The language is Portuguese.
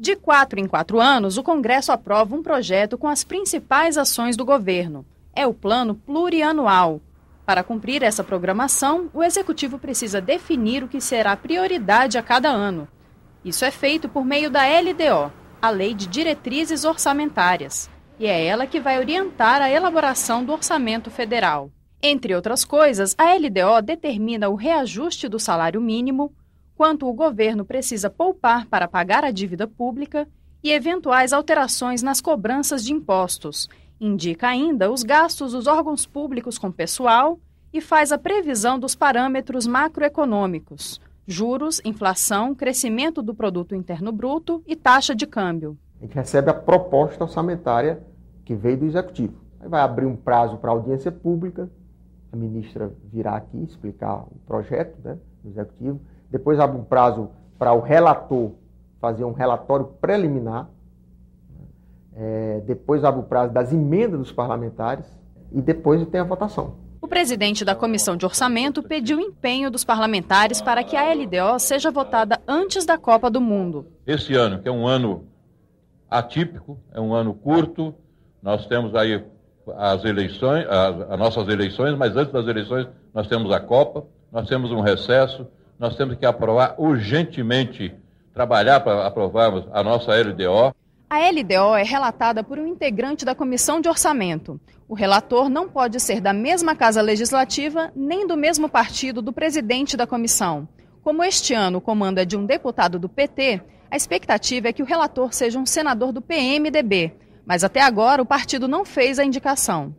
De quatro em quatro anos, o Congresso aprova um projeto com as principais ações do governo. É o Plano Plurianual. Para cumprir essa programação, o Executivo precisa definir o que será prioridade a cada ano. Isso é feito por meio da LDO, a Lei de Diretrizes Orçamentárias, e é ela que vai orientar a elaboração do orçamento federal. Entre outras coisas, a LDO determina o reajuste do salário mínimo, quanto o governo precisa poupar para pagar a dívida pública e eventuais alterações nas cobranças de impostos. Indica ainda os gastos dos órgãos públicos com pessoal e faz a previsão dos parâmetros macroeconômicos: juros, inflação, crescimento do produto interno bruto e taxa de câmbio. A gente recebe a proposta orçamentária que veio do executivo. Aí vai abrir um prazo para audiência pública. A ministra virá aqui explicar o projeto né, do executivo depois abre um prazo para o relator fazer um relatório preliminar, né? é, depois abre o prazo das emendas dos parlamentares e depois tem a votação. O presidente da Comissão de Orçamento pediu empenho dos parlamentares para que a LDO seja votada antes da Copa do Mundo. Esse ano, que é um ano atípico, é um ano curto, nós temos aí as eleições, as, as nossas eleições, mas antes das eleições nós temos a Copa, nós temos um recesso, nós temos que aprovar urgentemente, trabalhar para aprovarmos a nossa LDO. A LDO é relatada por um integrante da Comissão de Orçamento. O relator não pode ser da mesma casa legislativa nem do mesmo partido do presidente da comissão. Como este ano o comando é de um deputado do PT, a expectativa é que o relator seja um senador do PMDB, mas até agora o partido não fez a indicação.